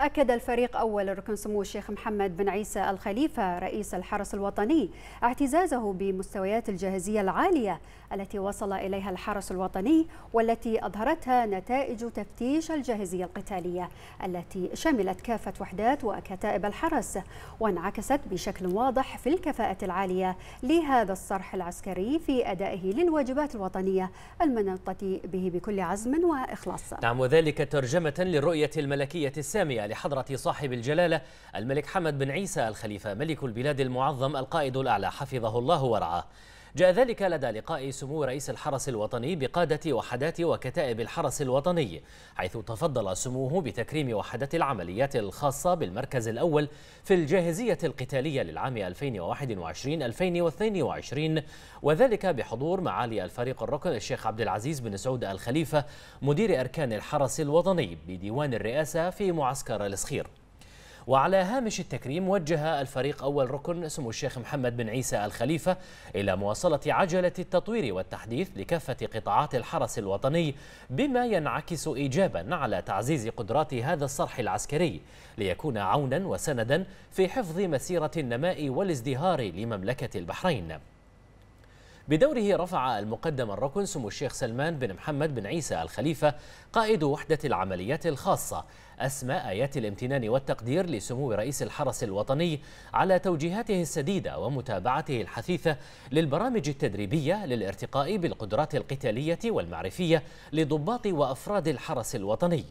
أكد الفريق أول ركن سمو الشيخ محمد بن عيسى الخليفة رئيس الحرس الوطني اعتزازه بمستويات الجاهزية العالية التي وصل إليها الحرس الوطني والتي أظهرتها نتائج تفتيش الجاهزية القتالية التي شملت كافة وحدات وكتائب الحرس وانعكست بشكل واضح في الكفاءة العالية لهذا الصرح العسكري في أدائه للواجبات الوطنية المنطة به بكل عزم وإخلاص نعم وذلك ترجمة للرؤية الملكية السامية لحضرة صاحب الجلالة الملك حمد بن عيسى الخليفة ملك البلاد المعظم القائد الأعلى حفظه الله ورعاه جاء ذلك لدى لقاء سمو رئيس الحرس الوطني بقادة وحدات وكتائب الحرس الوطني حيث تفضل سموه بتكريم وحدة العمليات الخاصة بالمركز الأول في الجاهزية القتالية للعام 2021-2022 وذلك بحضور معالي الفريق الركن الشيخ عبد العزيز بن سعود الخليفة مدير أركان الحرس الوطني بديوان الرئاسة في معسكر الصخير وعلى هامش التكريم وجه الفريق أول ركن سمو الشيخ محمد بن عيسى الخليفة إلى مواصلة عجلة التطوير والتحديث لكافة قطاعات الحرس الوطني بما ينعكس إيجابا على تعزيز قدرات هذا الصرح العسكري ليكون عونا وسندا في حفظ مسيرة النماء والازدهار لمملكة البحرين بدوره رفع المقدم الركن سمو الشيخ سلمان بن محمد بن عيسى الخليفة قائد وحدة العمليات الخاصة أسمى آيات الامتنان والتقدير لسمو رئيس الحرس الوطني على توجيهاته السديدة ومتابعته الحثيثة للبرامج التدريبية للارتقاء بالقدرات القتالية والمعرفية لضباط وأفراد الحرس الوطني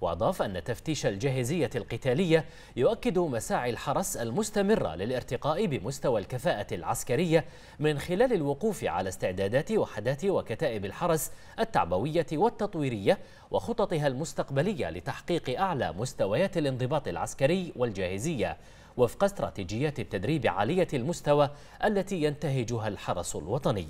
وأضاف أن تفتيش الجاهزية القتالية يؤكد مساعي الحرس المستمرة للارتقاء بمستوى الكفاءة العسكرية من خلال الوقوف على استعدادات وحدات وكتائب الحرس التعبوية والتطويرية وخططها المستقبلية لتحقيق أعلى مستويات الانضباط العسكري والجاهزية وفق استراتيجيات التدريب عالية المستوى التي ينتهجها الحرس الوطني